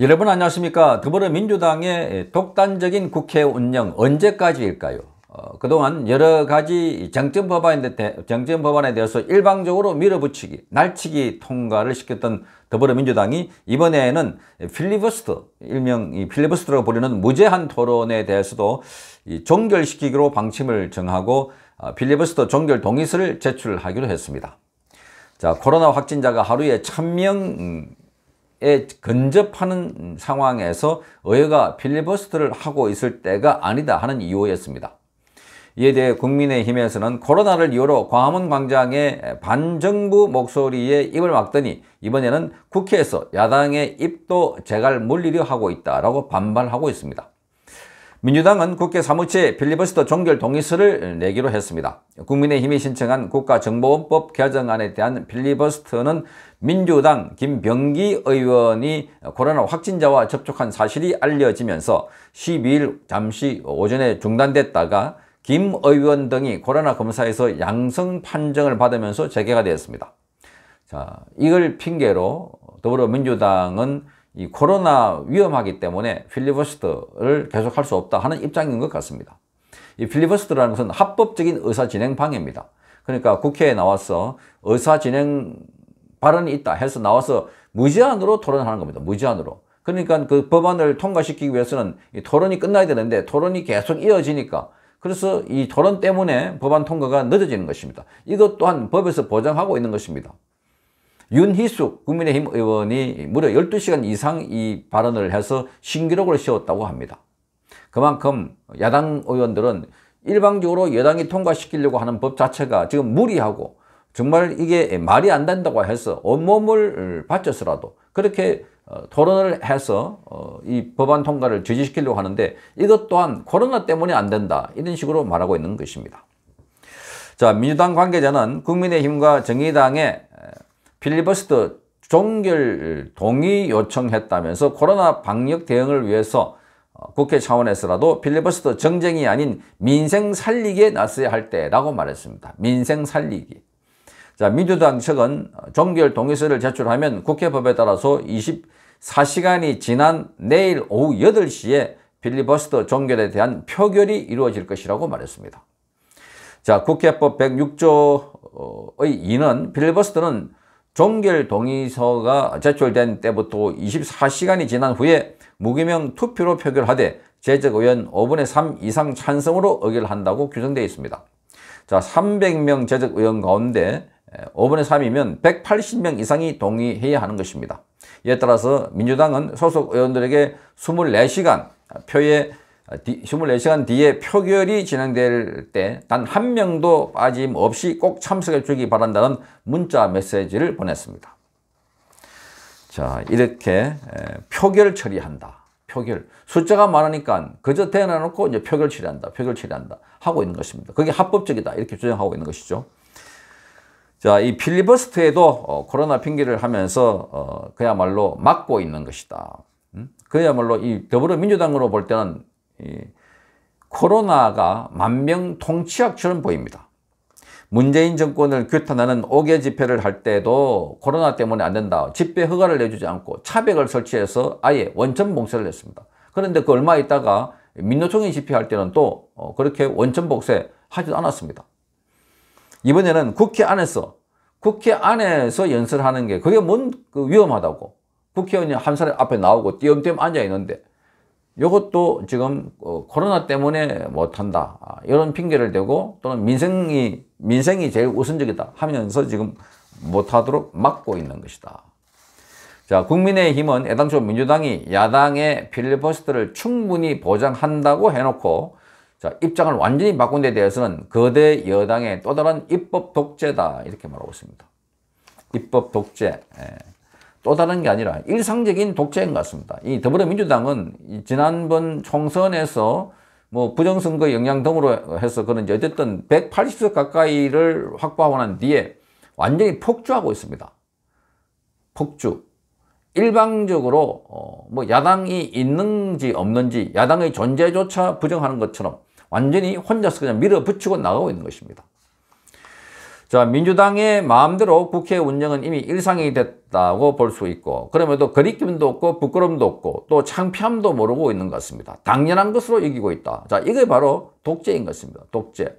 여러분 안녕하십니까 더불어민주당의 독단적인 국회 운영 언제까지일까요 어, 그동안 여러 가지 정점 법안에, 대, 정점 법안에 대해서 일방적으로 밀어붙이기 날치기 통과를 시켰던 더불어민주당이 이번에는 필리버스터 일명 이 필리버스터라고 불리는 무제한 토론에 대해서도 이 종결시키기로 방침을 정하고 어, 필리버스터 종결 동의서를 제출하기로 했습니다 자 코로나 확진자가 하루에 1000명 에 근접하는 상황에서 의회가 필리버스터를 하고 있을 때가 아니다 하는 이유였습니다. 이에 대해 국민의힘에서는 코로나를 이유로 광화문 광장에 반정부 목소리에 입을 막더니 이번에는 국회에서 야당의 입도 제갈 물리려 하고 있다라고 반발하고 있습니다. 민주당은 국회 사무처에 필리버스터 종결 동의서를 내기로 했습니다. 국민의힘이 신청한 국가정보원법 개정안에 대한 필리버스터는 민주당 김병기 의원이 코로나 확진자와 접촉한 사실이 알려지면서 12일 잠시 오전에 중단됐다가 김 의원 등이 코로나 검사에서 양성 판정을 받으면서 재개가 되었습니다. 자, 이걸 핑계로 더불어민주당은 이 코로나 위험하기 때문에 필리버스터를 계속할 수 없다 하는 입장인 것 같습니다. 이 필리버스터라는 것은 합법적인 의사진행 방해입니다. 그러니까 국회에 나와서 의사진행 발언이 있다 해서 나와서 무제한으로 토론하는 겁니다. 무제한으로. 그러니까 그 법안을 통과시키기 위해서는 토론이 끝나야 되는데 토론이 계속 이어지니까 그래서 이 토론 때문에 법안 통과가 늦어지는 것입니다. 이것 또한 법에서 보장하고 있는 것입니다. 윤희숙 국민의힘 의원이 무려 12시간 이상 이 발언을 해서 신기록을 세웠다고 합니다. 그만큼 야당 의원들은 일방적으로 여당이 통과시키려고 하는 법 자체가 지금 무리하고 정말 이게 말이 안 된다고 해서 온몸을 바쳐서라도 그렇게 어, 토론을 해서 어, 이 법안 통과를 지지시키려고 하는데 이것 또한 코로나 때문에 안 된다 이런 식으로 말하고 있는 것입니다. 자 민주당 관계자는 국민의힘과 정의당의 필리버스터 종결 동의 요청했다면서 코로나 방역 대응을 위해서 어, 국회 차원에서라도 필리버스터 정쟁이 아닌 민생 살리기에 나서야 할 때라고 말했습니다. 민생 살리기. 자, 민주당 측은 종결 동의서를 제출하면 국회법에 따라서 24시간이 지난 내일 오후 8시에 필리버스터 종결에 대한 표결이 이루어질 것이라고 말했습니다. 자, 국회법 106조의 2는 필리버스터는 종결 동의서가 제출된 때부터 24시간이 지난 후에 무기명 투표로 표결하되 재적 의원 5분의 3 이상 찬성으로 의결한다고 규정되어 있습니다. 자, 300명 재적 의원 가운데 5분의 3이면 180명 이상이 동의해야 하는 것입니다. 이에 따라서 민주당은 소속 의원들에게 24시간 표의 24시간 아, 뒤에 표결이 진행될 때 단 한 명도 빠짐없이 꼭 참석해 주기 바란다는 문자 메시지를 보냈습니다. 자, 이렇게 표결 처리한다. 표결. 숫자가 많으니까 그저 대놔놓고 이제 표결 처리한다. 표결 처리한다. 하고 있는 것입니다. 그게 합법적이다. 이렇게 주장하고 있는 것이죠. 자, 이 필리버스트에도 어, 코로나 핑계를 하면서 어, 그야말로 막고 있는 것이다. 음? 그야말로 이 더불어민주당으로 볼 때는 예. 코로나가 만명통치약처럼 보입니다. 문재인 정권을 규탄하는 옥외 집회를 할 때도 코로나 때문에 안 된다. 집회 허가를 내주지 않고 차벽을 설치해서 아예 원천 봉쇄를 했습니다. 그런데 그 얼마 있다가 민노총이 집회할 때는 또 어, 그렇게 원천 봉쇄 하지도 않았습니다. 이번에는 국회 안에서 국회 안에서 연설하는 게 그게 뭔 그 위험하다고 국회의원이 한 사람 앞에 나오고 띄엄띄엄 앉아 있는데 이것도 지금 어, 코로나 때문에 못한다 아, 이런 핑계를 대고 또는 민생이 민생이 제일 우선적이다 하면서 지금 못하도록 막고 있는 것이다. 자 국민의힘은 애당초 민주당이 야당의 필리버스터를 충분히 보장한다고 해놓고 자 입장을 완전히 바꾼 데 대해서는 거대 여당의 또 다른 입법 독재다 이렇게 말하고 있습니다. 입법 독재. 예. 또 다른 게 아니라 일상적인 독재인 것 같습니다. 이 더불어민주당은 지난번 총선에서 뭐 부정선거 영향 등으로 해서 그런지 어쨌든 180석 가까이를 확보하고 난 뒤에 완전히 폭주하고 있습니다. 폭주. 일방적으로 어, 뭐 야당이 있는지 없는지 야당의 존재조차 부정하는 것처럼 완전히 혼자서 그냥 밀어붙이고 나가고 있는 것입니다. 자, 민주당의 마음대로 국회 운영은 이미 일상이 됐다고 볼 수 있고 그럼에도 거리낌도 없고 부끄럼도 없고 또 창피함도 모르고 있는 것 같습니다. 당연한 것으로 이기고 있다. 자, 이게 바로 독재인 것입니다. 독재.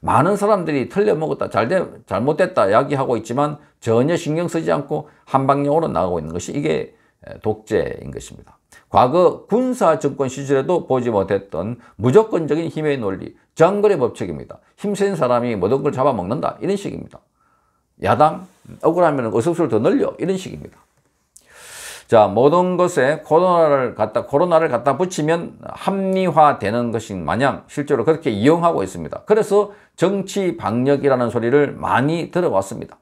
많은 사람들이 틀려먹었다, 잘되, 잘못됐다 이야기하고 있지만 전혀 신경 쓰지 않고 한방용으로 나가고 있는 것이 이게 독재인 것입니다. 과거 군사 정권 시절에도 보지 못했던 무조건적인 힘의 논리, 정글의 법칙입니다. 힘센 사람이 모든 걸 잡아먹는다. 이런 식입니다. 야당, 억울하면 어석수를 더 늘려. 이런 식입니다. 자, 모든 것에 코로나를 갖다, 코로나를 갖다 붙이면 합리화되는 것인 마냥 실제로 그렇게 이용하고 있습니다. 그래서 정치 방역이라는 소리를 많이 들어왔습니다.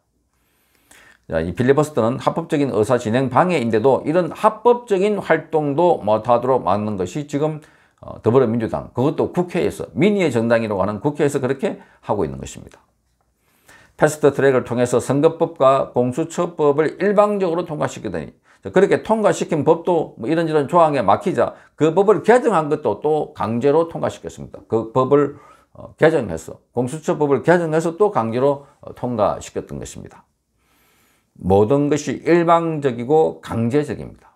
이 필리버스터는 합법적인 의사진행 방해인데도 이런 합법적인 활동도 못하도록 막는 것이 지금 어, 더불어민주당 그것도 국회에서 민의의 정당이라고 하는 국회에서 그렇게 하고 있는 것입니다. 패스트트랙을 통해서 선거법과 공수처법을 일방적으로 통과시키더니 그렇게 통과시킨 법도 뭐 이런저런 조항에 막히자 그 법을 개정한 것도 또 강제로 통과시켰습니다. 그 법을 어, 개정해서 공수처법을 개정해서 또 강제로 어, 통과시켰던 것입니다. 모든 것이 일방적이고 강제적입니다.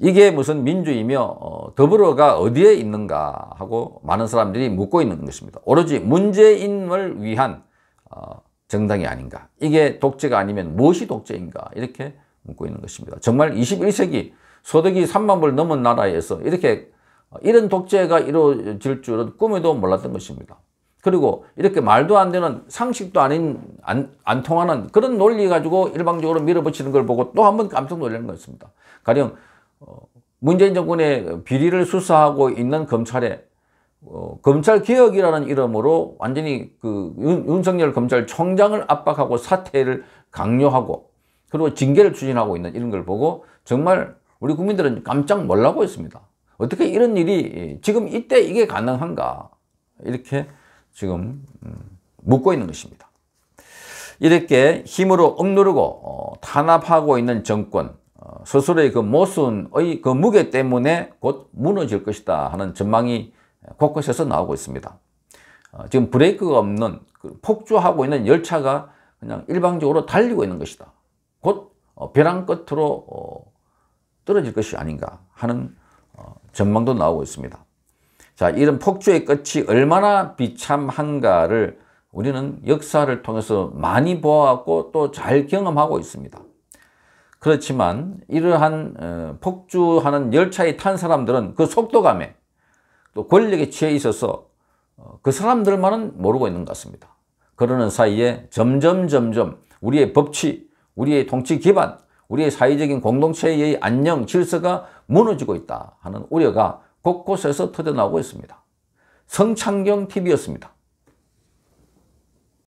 이게 무슨 민주이며 어, 더불어가 어디에 있는가 하고 많은 사람들이 묻고 있는 것입니다. 오로지 문재인을 위한 어, 정당이 아닌가. 이게 독재가 아니면 무엇이 독재인가 이렇게 묻고 있는 것입니다. 정말 21세기 소득이 3만 불 넘은 나라에서 이렇게 어, 이런 독재가 이루어질 줄은 꿈에도 몰랐던 것입니다. 그리고 이렇게 말도 안 되는 상식도 아닌 안, 안 통하는 그런 논리 가지고 일방적으로 밀어붙이는 걸 보고 또 한 번 깜짝 놀라는 였습니다 가령 어, 문재인 정권의 비리를 수사하고 있는 검찰에 어, 검찰 개혁이라는 이름으로 완전히 그 윤, 윤석열 검찰총장을 압박하고 사퇴를 강요하고 그리고 징계를 추진하고 있는 이런 걸 보고 정말 우리 국민들은 깜짝 놀라고 있습니다. 어떻게 이런 일이 지금 이때 이게 가능한가 이렇게 지금 묶고 음, 있는 것입니다. 이렇게 힘으로 억누르고 어, 탄압하고 있는 정권, 어, 스스로의 그 모순의 그 무게 때문에 곧 무너질 것이다 하는 전망이 곳곳에서 나오고 있습니다. 어, 지금 브레이크가 없는 그 폭주하고 있는 열차가 그냥 일방적으로 달리고 있는 것이다. 곧 벼랑 끝으로 떨어질 것이 아닌가 하는 전망도 나오고 있습니다. 자, 이런 폭주의 끝이 얼마나 비참한가를 우리는 역사를 통해서 많이 보았고 또 잘 경험하고 있습니다. 그렇지만 이러한 어, 폭주하는 열차에 탄 사람들은 그 속도감에 또 권력에 취해 있어서 어, 그 사람들만은 모르고 있는 것 같습니다. 그러는 사이에 점점 점점 우리의 법치, 우리의 통치 기반, 우리의 사회적인 공동체의 안녕, 질서가 무너지고 있다 하는 우려가 곳곳에서 터져나오고 있습니다. 성창경TV였습니다.